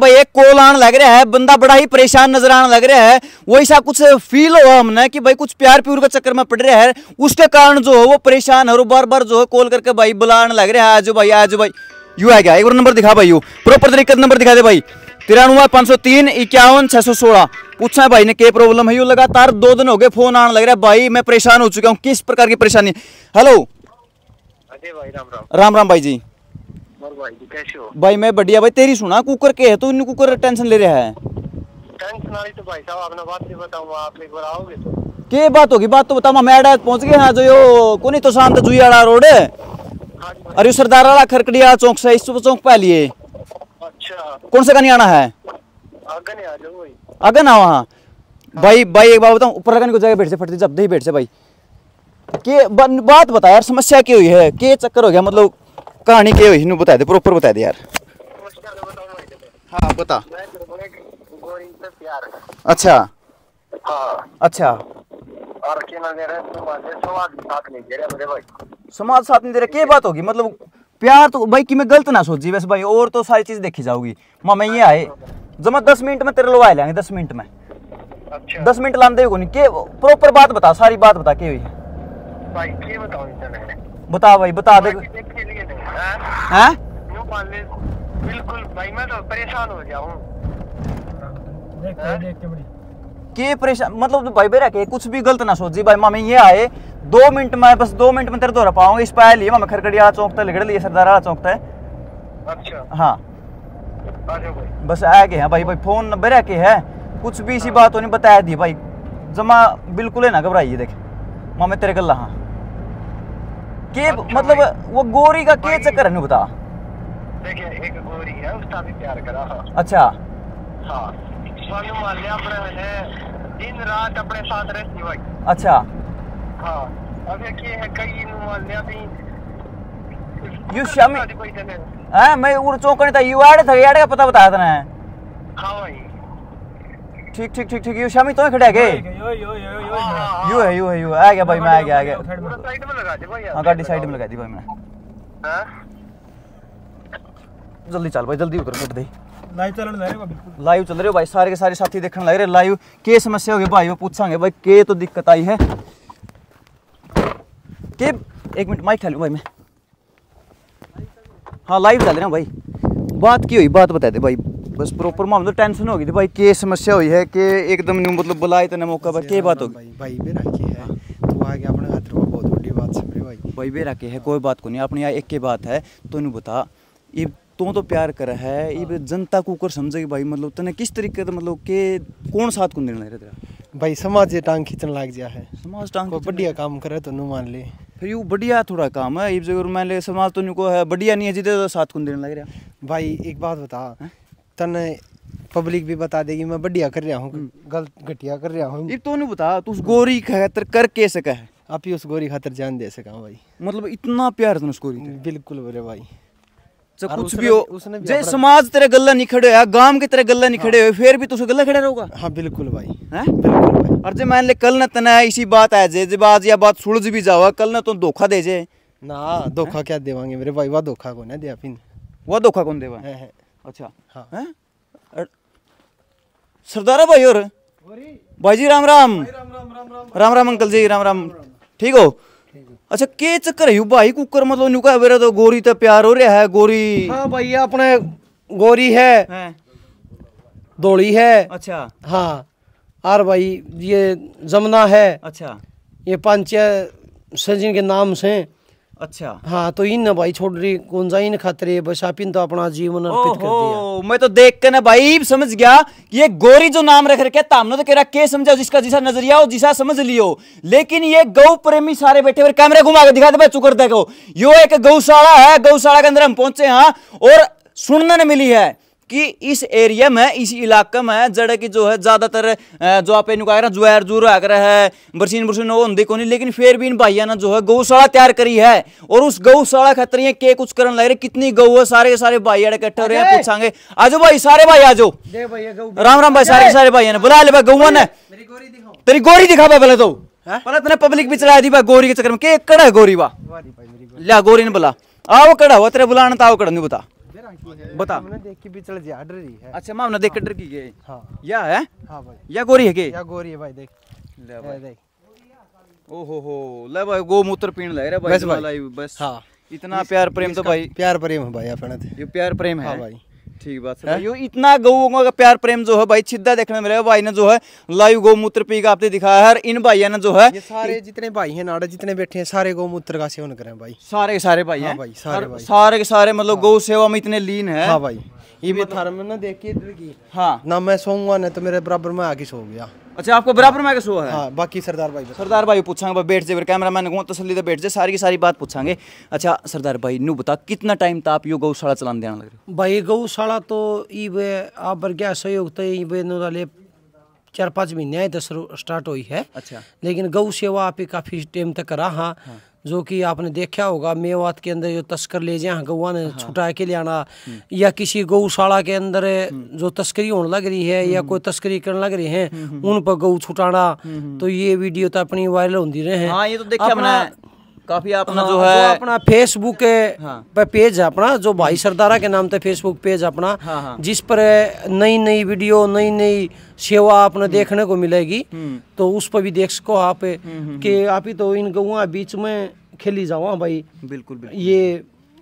भाई एक कॉल आने लग रहा है बंदा बड़ा ही परेशान नजर आने लग रहा है वो ऐसा कुछ फील हुआ हमने कि भाई कुछ प्यार प्यूर के चक्कर में पड़ रहा है उसके कारण जो है वो परेशान है बार बार जो है कॉल करके भाई बुलाने लग रहा है आज भाई आज भाई यू है क्या एक और नंबर दिखा भाई यू प्रॉपर तरीके का नंबर दिखा दे भाई तिरानवे पाँच सौ तीन इक्यावन छह सौ सोलह पूछा है भाई ने क्या प्रॉब्लम है यू लगातार दो दिन हो गए फोन आने लग रहा है भाई मैं परेशान हो चुका हूँ किस प्रकार की परेशानी हेलो राम राम भाई जी भाई भाई मैं बढ़िया भाई तेरी सुना कुकर के है तो इन कुकर टेंशन ले रहा है टेंशन वाली तो भाई साहब आपने बात नहीं बताऊं आप एक बार आओगे तो के बात होगी बात तो बताओ मैं एडा पहुंच गए हां जो यो कोनी तो शांत जुई वाला रोड हाँ हाँ अरे सरदार वाला खरकड़िया चौक से इस चौक पे लिए अच्छा कौन से कनी आना है आगे नहीं आ जाओ भाई आगे ना वहां भाई भाई एक बात बताऊं ऊपर लगन को जगह बैठ से फटती जब दे बैठ से भाई के बात बता यार समस्या क्या हुई है के चक्कर हो गया मतलब कहानी क्या हुई बता दे प्रॉपर बता दे यार हाँ बता अच्छा हाँ। अच्छा और समाज साथ नहीं दे रहा क्या बात होगी मतलब प्यार तो भाई कि मैं गलत ना सोची वैसे भाई और तो सारी चीज देखी जाओगी मामा ये आए जमा दस मिनट में तेरे लगा लेंगे दस मिनट में अच्छा। दस मिनट लाने हुए नहीं के प्रॉपर बात बता सारी बात बता के हुई भाई के बताओ बता भाई बता दे हैं बिल्कुल भाई मैं तो परेशान हो गया हूँ के परेशान मतलब तो भाई बेरा के कुछ भी गलत ना सोच जी भाई मामे ये आए दो मिनट में बस दो मिनट में तेरे दौरा पाऊंगा इस पाया लिए मामे खरकड़िया चौक तक लिगड़ लिए सरदारा चौक तक अच्छा हाँ बस आ गए हैं भाई भाई फोन बेरा के है कुछ भी इसी हाँ। बात होनी बताया दी भाई जमा बिल्कुल है ना घबराइए देख मामे तेरे गल्ला हाँ के मतलब वो गोरी का के चक्कर नहीं बता देखिए एक गोरी है उसका भी प्यार करा हाँ। अच्छा हाँ मान लिया अपने ने दिन रात अपने साथ रहती भाई अच्छा हां अब ये है कई नु मान लिया भी यू शमी हां मैं उर चौकने था यू आड़े था याड़े का पता बताया था ना हां भाई ठीक ठीक ठीक ठीक यू शामी तो है खड़ा है के यो यो यो यो यू है यू है यू आ गया भाई मैं आ गया आ गया साइड में लगा दे भाई हां गाड़ी साइड में लगा दी भाई मैं हां जल्दी चल भाई जल्दी उतर फट दे लाइव चलन रहे हो बिल्कुल लाइव चल रहे हो भाई सारे के सारे साथी देखने लग रहे लाइव के समस्या होगी भाई वो पूछांगे भाई के तो दिक्कत आई है के एक मिनट माइक खाली भाई मैं हाँ लाइव चल रहे हैं भाई बात की हुई बात बता दे भाई बस प्रॉपर मामला टेंशन हो गई थी भाई के समस्या हुई है कि एकदम न्यू मतलब बुलाए तो मौका पर क्या बात होगी भाई बेरा की है तो आगे अपने हाथ में बहुत बड़ी बात समझे भाई भाई बेरा की है कोई बात को नहीं अपने यहाँ एक के बात है तो नहीं बता ये तू तो प्यार कर है ये जनता को कर समझेगी भाई मतलब तने किस तरीके से मतलब के कौन साथ को निर्णय रहता भाई समाज ये टांग खींचने लग गया है समाज टांग को बढ़िया काम करे तो नु मान ले फिर यू बढ़िया थोड़ा काम है ये जगह मान ले समाज तो नु को है बढ़िया नहीं है तो साथ को देने लग रहा भाई एक बात बता है? तने पब्लिक भी बता देगी मैं बढ़िया कर रहा हूँ हम्म। गलत घटिया कर रहा हूँ तो नहीं बता तू उस गोरी खातर कर के सका है आप ही उस गोरी खातर जान दे सका भाई मतलब इतना प्यार था उस गोरी बिल्कुल बोले भाई चाहे अच्छा, कुछ भी हो उसने भी समाज तेरे गल्ला नहीं खड़े होया गांव के तेरे गल्ला नहीं खड़े हाँ। हो फिर भी तुझे गल्ला खड़ा रहोगा हाँ बिल्कुल भाई हैं और जे मान ले कल ना तना इसी बात आ जे जे बाज या बात सुलझ भी जावा कल ना तू धोखा दे जे ना धोखा क्या देवांगे मेरे भाई वह धोखा कौन है दिया फिन वाह धोखा कौन देवा है अच्छा हाँ। सरदारा भाई और भाई जी राम राम राम राम राम राम अंकल जी राम राम ठीक हो अच्छा के चक्कर है भाई कुकर मतलब नुका तो गोरी तो प्यार हो रहा है गोरी हाँ भाई अपने गोरी है, है। है अच्छा हाँ और भाई ये जमुना है अच्छा ये पंच सजिन के नाम से अच्छा हाँ तो इन भाई छोड़ रही कौन सा इन खतरे इन तो अपना जीवन अर्पित कर दिया मैं तो देख कर ना भाई समझ गया ये गोरी जो नाम रख रखे तामनो तो कह रहा के समझा जिसका जिसा नजरिया हो जिसा समझ लियो लेकिन ये गौ प्रेमी सारे बैठे हुए कैमरे घुमा के दिखा दे भाई चुकर देखो यो एक गौशाला है गौशाला के अंदर हम पहुंचे हाँ और सुनने मिली है कि इस एरिया में इस इलाके में जड़ की जो है ज़्यादातर जो आप इन कह रहे हैं जुआर जुर आग रहा है बरसीन बरसीन वो होंगी को लेकिन फिर भी इन भाइया ने जो है गौशाला तैयार करी है और उस गौशाला खतरे हैं के कुछ करने लग रहे कितनी गऊ है सारे सारे भाई इकट्ठे हो रहे हैं पूछांगे आजो भाई सारे भाई आजो राम राम भाई सारे सारे भाई ने बुला ले भाई गऊ ने तेरी गोरी दिखा पहले तो हाँ? पहले तूने पब्लिक भी चला दी भाई गोरी के चक्कर में के कड़ा है गोरी वाह गोरी ने बोला आओ कड़ा हुआ तेरे बुलाना तो आओ कड़ा नहीं बता बता हमने देख के भी चल डर रही है अच्छा मामना देख के डर की गई हां या है हां भाई या गोरी है के या गोरी है भाई देख ले भाई देख ओहो हो ले भाई गोमूत्र पीण लग रहा भाई बस भाई बस हां इतना प्यार प्रेम तो भाई प्यार प्रेम है भाई अपने तो। ये प्यार प्रेम हाँ है भाई ठीक बात है हाँ? यो इतना गऊ का प्यार प्रेम जो है भाई छिद्दा देखने मिला भाई ने जो है लाइव गौमूत्र पी का आपने दिखाया है इन भाई ने जो है सारे जितने भाई हैं नाड़ा जितने बैठे हैं सारे गौमूत्र का सेवन करें भाई सारे के सारे भाई हाँ हैं भाई सारे भाई सारे के सारे मतलब हाँ। गौ सेवा में इतने लीन है हाँ भाई ये भी मतलब- थर्म ना देखिए हाँ ना मैं सोऊंगा ना तो मेरे बराबर में आगे सो गया अच्छा आपको बराबर मैं सो है हाँ, बाकी सरदार भाई सरदार भाई पूछांगे बैठ जाए कैमरा मैन को तसली तो बैठ जाए सारी की सारी बात पूछांगे अच्छा सरदार भाई नू बता कितना टाइम था आप यो गौशाला चलाने देना लग रहे भाई गौशाला तो वे आप पर सहयोग चार पांच महीने स्टार्ट हुई है अच्छा लेकिन गौ सेवा आप काफ़ी टाइम तक करा हाँ जो कि आपने देखा होगा मेवात के अंदर जो तस्कर ले जाए गौवा ने हाँ। छुटा के ले आना हम्म। या किसी गौशाला के अंदर हम्म। जो तस्करी होने लग रही है या हम्म। कोई तस्करी करने लग रही है उन पर गऊ छुटाना तो ये वीडियो तो अपनी वायरल होती रहे हैं हाँ, ये तो अपना काफी अपना हाँ, जो है अपना फेसबुक हाँ, पेज है अपना जो भाई सरदारा के नाम से फेसबुक पेज अपना हाँ, हाँ, जिस पर नई नई वीडियो नई नई सेवा आपने हम्म। देखने को मिलेगी हम्म। तो उस पर भी देख सको आप हम्म, के आप ही तो इन गुआ बीच में खेली जाओ हाँ भाई बिल्कुल, बिल्कुल ये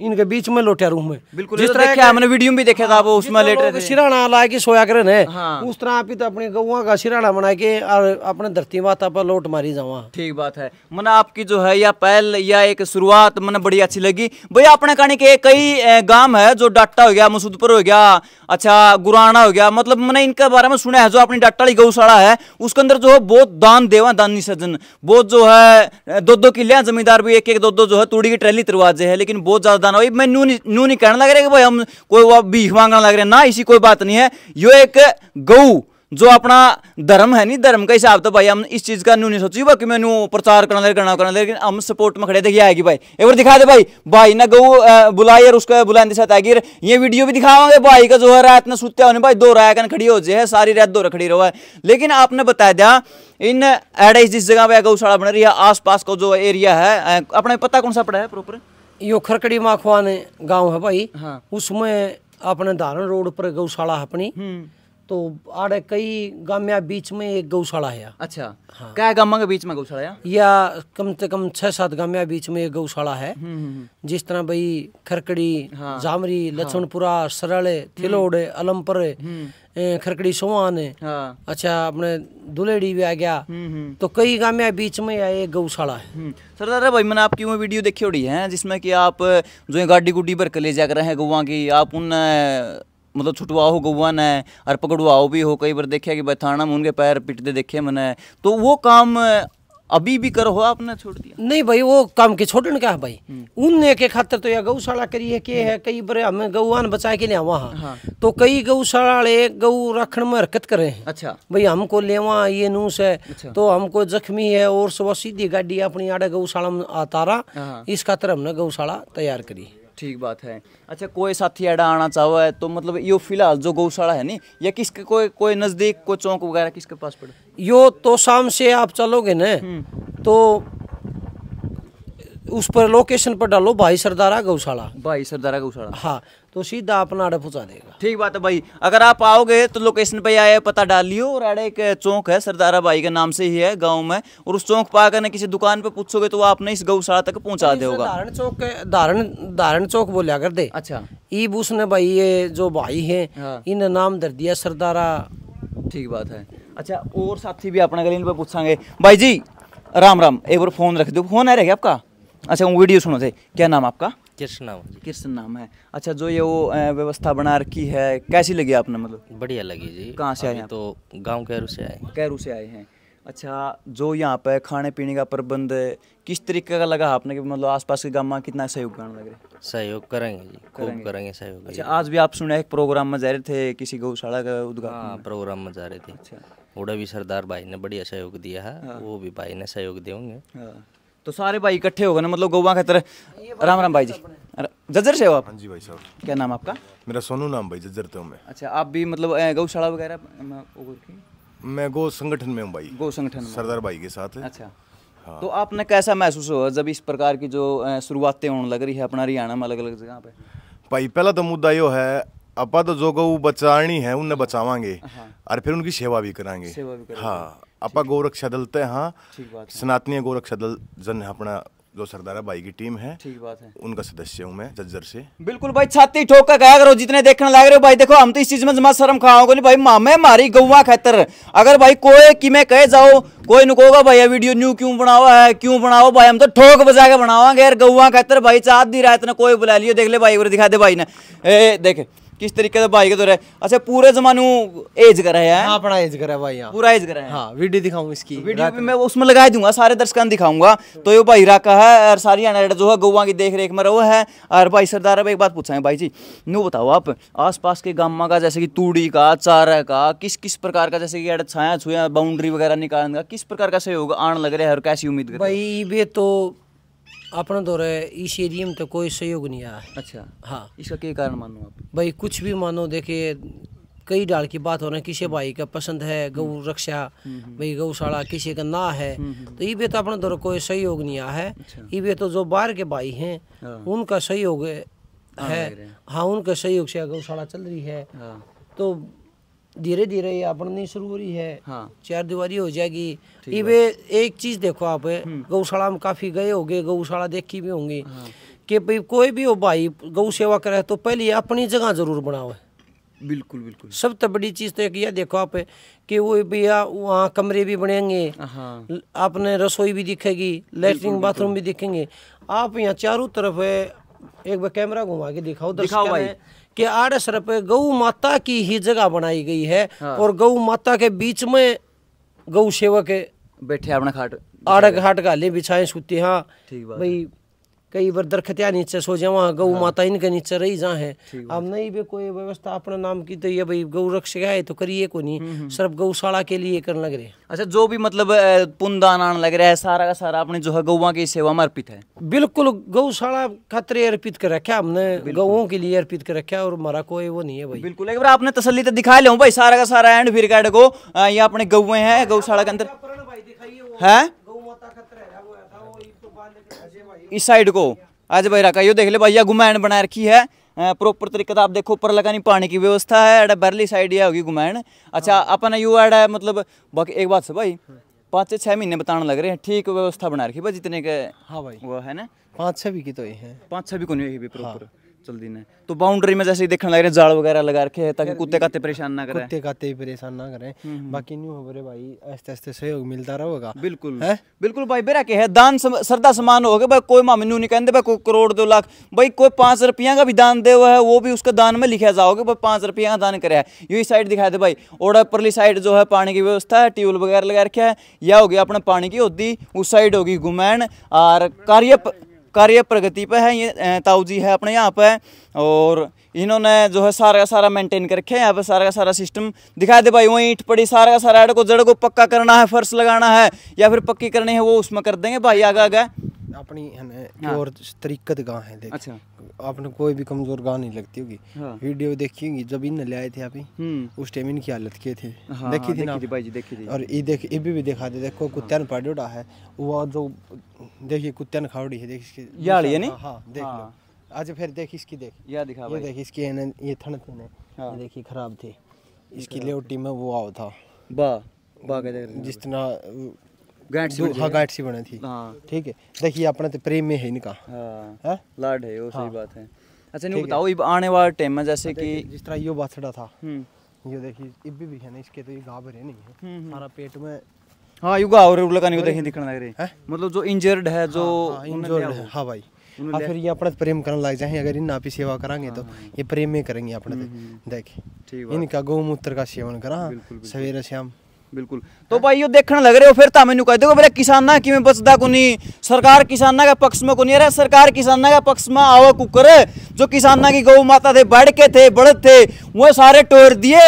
इनके बीच में लोटे रूम में बिल्कुल जिस तो तरह क्या हमने वीडियो भी देखा था वो उसमें लेटे सिराना लाए के सोया करे ने हाँ। उस तरह आप ही तो अपने गौवा का सिराना बना के और अपने धरती माता पर लोट मारी जावा ठीक बात है मैंने आपकी जो है या पहल या एक शुरुआत मैंने बड़ी अच्छी लगी भैया अपने कहने के कई गांव है जो डाटा हो गया मसूदपुर हो गया अच्छा गुराना हो गया मतलब मैंने इनके बारे में सुना है जो अपनी डाटा वाली गौशाला है उसके अंदर जो है बहुत दान देवा दानी सज्जन बहुत जो है दो दो किले जमींदार भी एक एक दो दो जो है तुड़ी की ट्रैली तरवाजे है लेकिन बहुत ज्यादा दाना भाई मैं नू नहीं नू नहीं कहने लग रहा कि भाई हम कोई वो भीख मांगने लग रहे हैं ना इसी कोई बात नहीं है यो एक गऊ जो अपना धर्म है नहीं धर्म का हिसाब तो भाई हम इस चीज़ का नू नहीं सोची बाकी मैं नू प्रचार करना लगे करना करना लेकिन हम सपोर्ट में खड़े देखिए आएगी भाई एक बार दिखा दे भाई भाई ना गऊ बुलाई और उसका बुलाने के साथ आएगी ये वीडियो भी दिखावा भाई का जो है रात ना सुत्या होने भाई दो राय कन खड़ी हो जाए सारी रात दो खड़ी रहो है लेकिन आपने बता दिया इन एडाइस जिस जगह पर गौशाला बन रही है आसपास का जो एरिया है अपने पता कौन सा पड़ा है प्रॉपर यो खरकड़ी माखवा गांव है भाई हाँ। उसमें अपने धारण रोड पर गौशाला अपनी हम्म। तो आड़े कई गाम्या बीच में एक गौशाला है अच्छा हाँ। क्या गामा के बीच में गौशाला है या कम से कम छह सात गामिया बीच में एक गौशाला है हम्म, हम्म, हम्म। जिस तरह भाई खरकड़ी हाँ। जामरी हाँ। लक्ष्मणपुरा हाँ। सरल थिलोड़ अलमपर खरकड़ी सोहान हाँ। अच्छा अपने दुलेड़ी भी आ गया तो कई गाम्या बीच में एक गौशाला है सरदार भाई मैंने आपकी वो वीडियो देखी हुई है जिसमें कि आप जो गाड़ी गुड्डी पर कले रहे हैं गौवा की आप उन मतलब छुटवाओ गौवन है और पकड़वाओ भी हो कई बार देखे कि भाई थाना में उनके पैर पिटते देखे मैंने तो वो काम अभी भी करो आपने छोड़ दिया नहीं भाई वो काम के छोड़ने का है भाई हम्म। उनने के खातर तो यह गौशाला करी है के है हम्म। कई बार हमें गौआन बचा के लिए वहाँ हाँ। तो कई गौशाला गौ रखने में हरकत कर रहे हैं अच्छा भाई हमको लेवा ये नूस है अच्छा। तो हमको जख्मी है और सुबह सीधी गाड़ी अपनी आड़े गौशाला में आतारा हाँ। इस खातर हमने गौशाला तैयार करी ठीक बात है अच्छा कोई साथी अड़ा आना चाहो है तो मतलब यो फिलहाल जो गौशाला है नी या किसके कोई कोई नज़दीक कोई चौक वगैरह किसके पास पड़े यो तो शाम से आप चलोगे न हम्म। तो उस पर लोकेशन पर डालो भाई सरदारा गौशाला भाई सरदारा गौशाला हाँ तो सीधा अपना आड़ा पहुँचा देगा ठीक बात है भाई अगर आप आओगे तो लोकेशन पे आए पता डाल लियो और आड़े एक चौक है सरदारा भाई के नाम से ही है गाँव में और उस चौक पर आकर किसी दुकान पर पूछोगे तो आपने इस गौशाला तक पहुँचा देगा धारण चौक धारण धारण चौक बोलिया कर दे अच्छा बूस ने भाई ये जो भाई है हाँ। इन नाम दर दिया सरदारा ठीक बात है अच्छा और साथी भी अपने गली पर पूछांगे भाई जी राम राम एक बार फोन रख दो फोन आ रहा है आपका अच्छा वीडियो सुनो थे क्या नाम आपका कृष्ण नाम है कृष्ण नाम है अच्छा जो ये वो व्यवस्था बना रखी है कैसी लगी आपने मतलब बढ़िया लगी जी कहाँ से आए हैं तो गाँव कैरू से आए कैरू से आए हैं अच्छा जो यहाँ पे खाने पीने का प्रबंध किस तरीके का लगा आपने कि मतलब आसपास के गाँव में कितना सहयोग करने लग सहयोग करेंगे जी खूब करेंगे सहयोग अच्छा आज भी आप सुने एक प्रोग्राम में जा रहे थे किसी गौशाला का उद्घाटन हाँ, प्रोग्राम में जा रहे थे अच्छा उड़ा भी सरदार भाई ने बढ़िया सहयोग दिया है हाँ। वो भी भाई ने सहयोग देंगे हाँ। तो सारे भाई इकट्ठे हो गए ना मतलब गोवा खतर राम राम भाई जी तो जजर से हो आप हाँ जी भाई साहब क्या नाम आपका मेरा सोनू नाम भाई जजर तो मैं अच्छा आप भी मतलब गौशाला वगैरह मैं गो संगठन में हूँ भाई गो संगठन सरदार भाई के साथ अच्छा हाँ। तो आपने कैसा महसूस हुआ जब इस प्रकार की जो शुरुआतें होने लग रही है अपना हरियाणा में अलग अलग जगह पे भाई पहला तो मुद्दा यो है अपा तो जो गौ बचानी है उन्हें हाँ। बचावांगे हाँ। और फिर उनकी सेवा भी करांगे सेवा भी करांगे हाँ अपा गोरक्षा दल ते हाँ सनातनीय गोरक्षा दल जन अपना जो सरदारा भाई की टीम है ठीक बात है उनका सदस्य हूँ मैं जज्जर से बिल्कुल भाई छाती ठोक का कहा करो जितने देखने लग रहे हो भाई देखो हम तो इस चीज में जमा शर्म खाओगे भाई मामे मारी गौवा खतर अगर भाई कोई कि मैं कहे जाओ कोई न भाई वीडियो न्यू क्यों बनाओ है क्यों बनाओ भाई हम तो ठोक बजा के बनावागे यार गौवा खतर भाई चाँद दी रात ने कोई बुला लियो देख ले भाई दिखा दे भाई ने ए देखे किस तरीके से भाई का दौरा है अच्छा पूरे जमानू एज कर रहे हैं हाँ, अपना एज कर भाई हाँ। पूरा एज करा है हाँ वीडियो दिखाऊँ इसकी वीडियो भी मैं उसमें लगा दूंगा सारे दर्शकों दिखाऊंगा तो ये भाई राका है और सारी अनाडा जो है गौवा की देख रेख में रहो है और भाई सरदार अब एक बात पूछा है भाई जी नू बताओ आप आसपास के गामा का जैसे कि तूड़ी का चारा का किस किस प्रकार का जैसे कि छाया छुया बाउंड्री वगैरह निकालने का किस प्रकार का सहयोग आने लग रहा है और कैसी उम्मीद भाई ये तो अपने तो दौरे इस एरिया में तो कोई सहयोग नहीं आया अच्छा हाँ इसका क्या कारण मानो आप भाई कुछ भी मानो देखिए कई डाल की बात हो रहा है किसी भाई का पसंद है हम्म। गौ रक्षा हम्म, हम्म। भाई गौशाला किसी का ना है तो ये भी तो अपने दौरे तो कोई सहयोग नहीं आया है अच्छा। ये भी तो जो बाहर के भाई हैं उनका सहयोग है हाँ उनका सहयोग हाँ, हाँ, से गौशाला चल रही है हाँ। तो धीरे धीरे ये अपनी शुरू हो रही है हाँ। चार दीवारी हो जाएगी इवे एक चीज देखो आप हम्म। गौशाला में काफी गए होंगे गौशाला देखी भी होंगी हाँ। कि भाई कोई भी हो भाई गौ सेवा करे तो पहले अपनी जगह जरूर बनाओ बिल्कुल बिल्कुल सबसे तो बड़ी चीज तो एक ये देखो आप कि वो भैया वहाँ कमरे भी बनेंगे हाँ। आपने रसोई भी दिखेगी लेटरिन बाथरूम भी दिखेंगे आप यहाँ चारों तरफ है एक बार कैमरा घुमा के दिखाओ दिखाओ भाई कि आरएसर पे गऊ माता की ही जगह बनाई गई है हाँ। और गऊ माता के बीच में गौ सेवक बैठे अपना खाट आड़ घाट का ले बिछाए सूती हाँ भाई कई बार दरखतिया नीचे सो जाए वहाँ गऊ हाँ। माता इनके नीचे रही जा है अब नहीं भी कोई व्यवस्था अपने नाम की तो ये भाई गौ रक्ष है तो करिए को नहीं हम्म, हम्म। सिर्फ गौशाला के लिए करने लग रहे अच्छा जो भी मतलब पुनदान आने लग रहा है सारा का सारा अपने जो है गौवा की सेवा में अर्पित है बिल्कुल गौशाला खतरे अर्पित कर रखा हमने गौओं के लिए अर्पित कर रखा और हमारा कोई वो नहीं है भाई बिल्कुल एक बार आपने तसली तो दिखा लो भाई सारा का सारा एंड फिर कैड को ये अपने गौ है गौशाला के अंदर है इस साइड को आज भाई रखा यो देख ले भैया घुमैन बना रखी है प्रॉपर तरीके आप देखो ऊपर लगा नहीं पानी की व्यवस्था है एडा बरली साइड यह होगी घुमैन अच्छा हाँ। अपना यू एड है मतलब बाकी एक बात से भाई पाँच से छः महीने बताने लग रहे हैं ठीक व्यवस्था बना रखी भाई जितने के हाँ भाई वो है ना पाँच छः भी की तो ये है पाँच छः भी को नहीं प्रॉपर चल है तो बाउंड्री में जैसे देखने लग रहे जाल वगैरह लगा रखे हैं ताकि कुत्ते काते परेशान ना करें कुत्ते काते ही परेशान ना करें बाकी नहीं हो रहे भाई आस्ते आस्ते सहयोग मिलता रहेगा बिल्कुल है बिल्कुल भाई बेरा के है दान सम, सरदा समान हो गया भाई कोई मामी नहीं कहते भाई कोई करोड़ दो लाख भाई कोई पाँच रुपया का भी दान दे है वो भी उसका दान में लिखा जाओगे भाई पाँच रुपया का दान करे है यही साइड दिखाए थे भाई और परली साइड जो है पानी की व्यवस्था है ट्यूबवेल वगैरह लगा रखा है या हो गया अपने पानी की होती उस साइड होगी घुमैन और कार्य कार्य प्रगति पर है ये ताऊ जी है अपने यहाँ पे और इन्होंने जो है सारा का सारा मेंटेन कर रखे है यहाँ पे सारा का सारा सिस्टम दिखा दे भाई वहीं ईट पड़ी सारा का सारा एड को जड़ को पक्का करना है फर्श लगाना है या फिर पक्की करनी है वो उसमें कर देंगे भाई आगे आगे अपनी हाँ। और तरीकत गाँव है देख अच्छा आपने कोई भी कमजोर गाँव नहीं लगती होगी हाँ। वीडियो देखी होगी जब इन लाए थे आप हम्म। उस टाइम इनकी हालत के थे हाँ, देखी थी ना भाई देखी थी और ये देख ये भी दिखा दे देखो हाँ। कुत्ते ने पड़ उड़ा है वो जो देखिए कुत्ते ने खाड़ी है देखिए यार ये नहीं हां हाँ, देख लो आज फिर देख इसकी देख या दिखा ये देख इसकी है ये थन थे ना देखिए खराब थी इसकी लेवटी में वो आओ था वाह वाह जिस तरह सी हाँ, थी हाँ। ठीक है देखिए अपना तो प्रेम में है इनका हाँ। लाड है वो सही बात है अच्छा नहीं बताओ आने टाइम में जैसे कि जिस तरह था हम्म। ये देखिए भी है ना इसके तो ये रहे नहीं है सारा हम्म, हम्म। पेट में हाँ नहीं देखिए दिखने लग रही है मतलब जो इंजर्ड है जो इंजर्ड है हाँ भाई और फिर ये अपना तो प्रेम करने लग जाए अगर इन आप सेवा करांगे तो ये प्रेम में करेंगे अपने तो। देख इनका गौमूत्र का सेवन करा सवेरे शाम ਬਿਲਕੁਲ ਤਾਂ ਭਾਈ ਉਹ ਦੇਖਣ ਲੱਗ ਰਹੇ ਹੋ ਫਿਰ ਤਾਂ ਮੈਨੂੰ ਕਹਿ ਦਿਓ ਵੀਰੇ ਕਿਸਾਨਾਂ ਕਿਵੇਂ ਬਚਦਾ ਕੋ ਨਹੀਂ ਸਰਕਾਰ ਕਿਸਾਨਾਂ ਦਾ ਪਕਸ ਮੇ ਕੋ ਨਹੀਂ ਹੈ ਸਰਕਾਰ किसाना का पक्ष में आवा कुकर जो किसान की गौ माता थे बड़ के थे बड़द थे वो सारे टोर दिए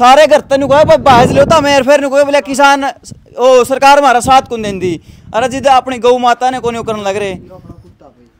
सारे घर तेन कहो बाहर लेता मेयर फिर कहो बोले किसान ओ सरकार हमारा साथ कौन दें दी अरे जिद अपनी गौ माता ने कौन करने लग रहे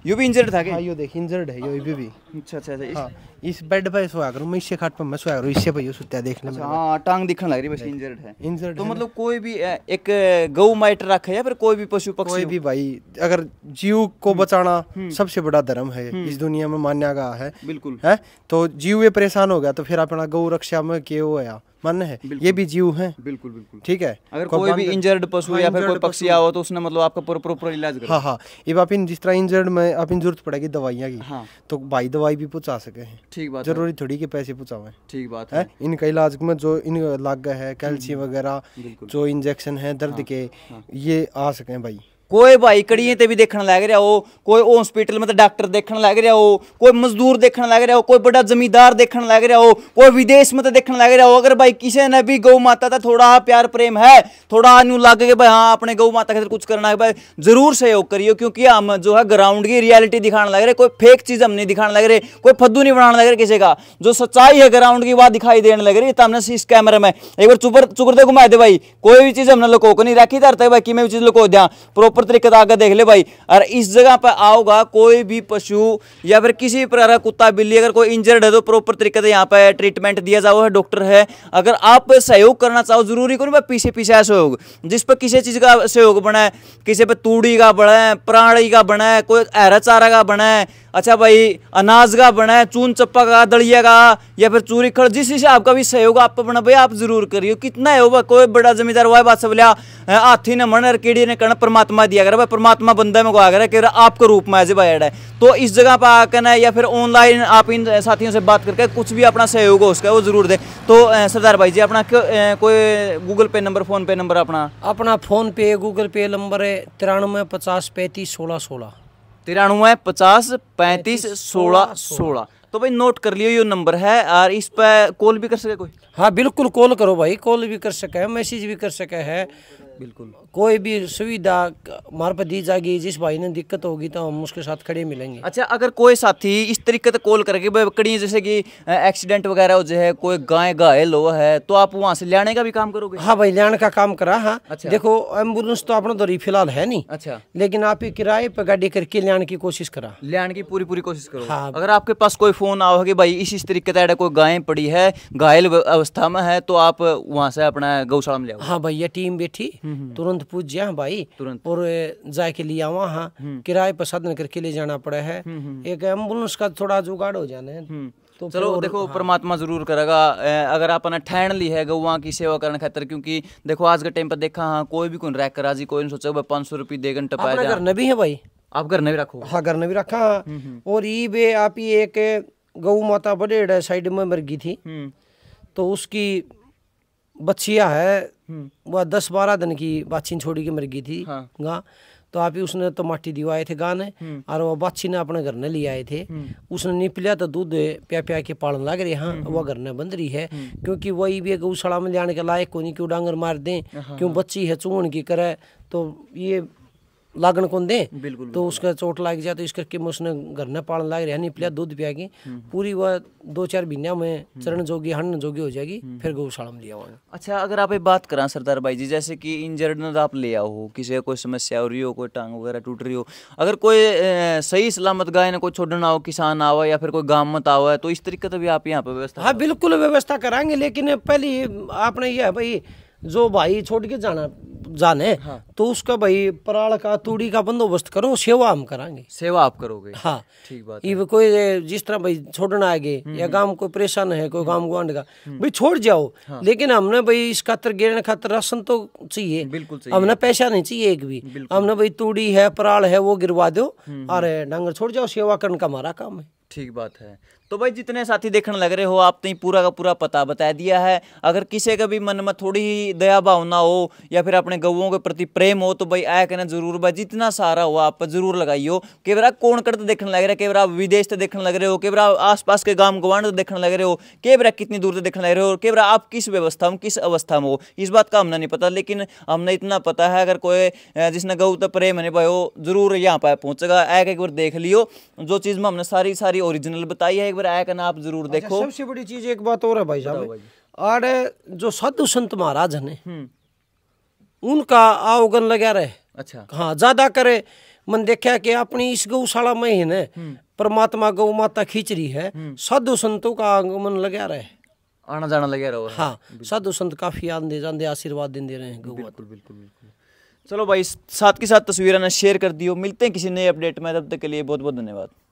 यो भी इंजर्ड था क्या हाँ, यो देख इंजर्ड है यो भी भी अच्छा अच्छा अच्छा हाँ, इस बेड पे सोया करूँ मैं इससे खाट पर मैं सोया करूँ इससे भाई सुत्या देखने अच्छा, हां टांग दिखने लग रही बस इंजर्ड है इंजर्ड तो मतलब कोई भी एक गौ माइट रखे या फिर कोई भी पशु पक्षी कोई भी भाई अगर जीव को हम्म, बचाना हम्म। सबसे बड़ा धर्म है इस हम्म। दुनिया में मान्या गया है बिल्कुल है तो जीव ये परेशान हो गया तो फिर अपना गौ रक्षा में क्यों होया मान्य है ये भी जीव है बिल्कुल बिल्कुल ठीक है अगर कोई भी इंजर्ड पशु हाँ, या फिर कोई पक्षी आओ तो उसने मतलब आपका प्रॉपर इलाज हाँ हाँ ये आप इन जिस तरह इंजर्ड में आप इन जरूरत पड़ेगी दवाइयाँ की हाँ। तो भाई दवाई भी पहुँचा सके ठीक बात जरूरी थोड़ी के पैसे है ठीक बात है इनका इलाज में जो इन लाग है कैल्शियम हम्म। वगैरह जो इंजेक्शन है दर्द हाँ, के ये आ सके भाई कोई भाई कड़ी ਤੇ भी ਦੇਖਣ लग रहा हो कोई ਉਹ ਹਸਪੀਟਲ ਮਤਲਬ ਡਾਕਟਰ लग रहा हो कोई मजदूर ਮਜ਼ਦੂਰ लग रहा हो कोई बड़ा ਬੜਾ ਜ਼ਮੀਂਦਾਰ लग रहा हो कोई विदेश ਵਿਦੇਸ਼ ਮਤਲਬ लग रहा हो अगर भाई किसी ने भी ਵੀ माता का थोड़ा प्यार प्रेम है थोड़ा इन लग गया भाई हाँ अपने गौ माता के कुछ करना है भाई जरूर सहयोग करिए क्योंकि हम जो है ग्राउंड की रियलिटी दिखाने लग रहे कोई फेक चीज़ हम नहीं दिखाने लग रहे कोई फद्दू नहीं बनाने लग रहे किसी का जो सच्चाई है ग्राउंड की वह दिखाई देने लग रही है तो हमने इस कैमरे में एक बार चुपर दे घुमाए दे भाई कोई भी चीज़ हमने लोगों को नहीं रखी धरते तो भाई कि मैं भी चीज़ लोग दें प्रोपर प्रॉपर तरीके से आगे देख ले भाई और इस जगह पर आओगा कोई भी पशु या फिर किसी भी प्रकार का कुत्ता बिल्ली अगर कोई इंजर्ड है तो प्रॉपर तरीके से यहाँ पर ट्रीटमेंट दिया जाओ है डॉक्टर है अगर आप सहयोग करना चाहो जरूरी को नहीं पीछे पीछे सहयोग जिस पर किसी चीज़ का सहयोग बना है किसी पर तूड़ी का बना है प्राणी का बना है कोई हरा चारा का बना है अच्छा भाई अनाज का बना है चून चप्पा का दलिया का या फिर चूरी खड़ जिस हिसाब का भी सहयोग आप बना भाई आप जरूर करिए कितना है वो कोई बड़ा जमींदार हुआ है बात सब लिया हाथी ने मन कीड़ी ने कर्ण परमात्मा दिया कर परमात्मा बंदा में को आ कर आपके रूप में एज बायड है तो इस जगह पर आकर या फिर ऑनलाइन आप इन साथियों से बात करके कुछ भी अपना सहयोग हो उसका वो जरूर दे तो सरदार भाई जी अपना कोई गूगल पे नंबर फोन पे नंबर अपना अपना फोन पे गूगल पे नंबर है तिरानवे पचास पैंतीस सोलह सोलह तिरानवे पचास पैंतीस सोलह सोलह तो भाई नोट कर लियो ये नंबर है और इस पर कॉल भी कर सके कोई हाँ बिल्कुल कॉल करो भाई कॉल भी कर सके मैसेज भी कर सके है बिल्कुल कोई भी सुविधा हमारे दी जाएगी जिस भाई ने दिक्कत होगी तो हम उसके साथ खड़े मिलेंगे अच्छा अगर कोई साथी इस तरीके से कॉल करके कड़ी जैसे कि एक्सीडेंट वगैरह हो जाए कोई गाय घायल हो है तो आप वहाँ से लेने का भी काम करोगे हाँ भाई लेने का काम करा हाँ अच्छा। देखो एम्बुलेंस तो अपना दौरी फिलहाल है नहीं अच्छा लेकिन आप किराए पर गाड़ी करके लेने की कोशिश करा लेने की पूरी पूरी कोशिश करो हाँ अगर आपके पास कोई फोन आओ कि भाई इस इस तरीके से कोई गाय पड़ी है घायल अवस्था में है तो आप वहाँ से अपना गौशाला में ले हाँ भैया टीम बैठी हम्म। तुरंत पूछ गया भाई तुरंत और जाके आवा हाँ हम्म। किराए पर साधन करके ले जाना पड़ा है हम्म, एक एम्बुलेंस का थोड़ा जुगाड़ हो जाने तो चलो देखो हाँ। परमात्मा जरूर करेगा अगर आपने ठहन ली है गौ की सेवा करने खातर क्योंकि देखो आज के टाइम पर देखा हाँ कोई भी कौन रैक करा जी कोई सोचा भाई पांच सौ रुपये देगन टपाया घर भी है भाई आप घर में भी रखो हाँ घर में भी रखा हाँ। और ई बे आप ही एक गौ माता बड़े साइड में मर गई थी तो उसकी बच्चिया है वह दस बारह दिन की बाछी छोड़ी के मर गई थी हाँ। गां तो आप ही उसने तो माटी दिवाए थे गाने हम्म। और वह बाछी ने अपने घर ने ले आए थे हम्म। उसने नहीं पिला तो दूध प्या प्या के पालन लग रहे हाँ हम्म, वह घर ने बंद रही है क्योंकि वही भी गौशाला में जाने के लायक को नहीं क्यों डांगर मार दें हाँ, क्यों हाँ। बच्ची है चूहन की करे तो ये लागण कौन दे बिल्कुल तो उसका चोट लग जाए तो इस करके मैं उसने घर न पालन लाग रहा नहीं हम्म। पिला दूध पिया हम्म। पूरी वह दो चार महीने में हम्म। चरण जोगी हन जोगी हो जाएगी फिर गौशाला में लिया हुआ अच्छा अगर आप बात करा सरदार भाई जी जैसे कि इंजर्ड आप ले आओ हो किसी कोई समस्या हो रही हो कोई टांग वगैरह टूट रही हो अगर कोई सही सलामत गाय ने कोई छोड़ना हो किसान आवा या फिर कोई गाँव मत आवा तो इस तरीके से भी आप यहाँ पे व्यवस्था हाँ बिल्कुल व्यवस्था कराएंगे लेकिन पहले आपने यह भाई जो भाई छोड़ के जाना जाने हाँ। तो उसका भाई पराड़ का तूड़ी का बंदोबस्त करो सेवा हम करांगे सेवा आप करोगे हाँ ठीक बात कोई जिस तरह भाई छोड़ना आगे हम्म, या हम्म। गांव कोई परेशान है कोई हम्म। गांव गुआंड का भाई छोड़ जाओ हाँ। लेकिन हमने भाई इस खातर गिरने खातर राशन तो चाहिए बिल्कुल हमने पैसा नहीं चाहिए एक भी हमने भाई तूड़ी है पराड़ है वो गिरवा दो अरे डांगर छोड़ जाओ सेवा करने का हमारा काम है ठीक बात है तो भाई जितने साथी देखने लग रहे हो आपने तो पूरा का पूरा पता बता दिया है अगर किसी का भी मन में थोड़ी ही दया भावना हो या फिर अपने गऊओं के प्रति प्रेम हो तो भाई आया कहना जरूर भाई जितना सारा हो आप जरूर लगाइयो बार कौन करते देखने लग हैं कई बार विदेश से देखने लग रहे हो केवरा आसपास के गांव गवांड देखने लग रहे हो बार कितनी दूर से देखने लग रहे हो बार आप किस व्यवस्था में किस अवस्था में हो इस बात का हमने नहीं पता लेकिन हमने इतना पता है अगर कोई जिसने गऊ तो प्रेम है भाई वो जरूर यहाँ पर पहुँचेगा आया एक बार देख लियो जो चीज़ में हमने सारी सारी ओरिजिनल बताई है खबर आया का आप जरूर अच्छा, देखो सबसे बड़ी चीज एक बात और है भाई साहब और जो साधु संत महाराज ने हम्म। उनका आवगन लगा रहे अच्छा हाँ ज्यादा करे मन देखा कि अपनी इस गौशाला में ही ने हम्म। परमात्मा गौ माता खींच रही है हम्म। साधु संतों का आगमन लगा रहे आना जाना लगे रहो हाँ साधु संत काफी आंदे जाते आशीर्वाद देते रहे हैं बिल्कुल बिल्कुल चलो भाई साथ के साथ तस्वीर तस्वीरें शेयर कर दियो मिलते हैं किसी नए अपडेट में तब तक के लिए बहुत बहुत धन्यवाद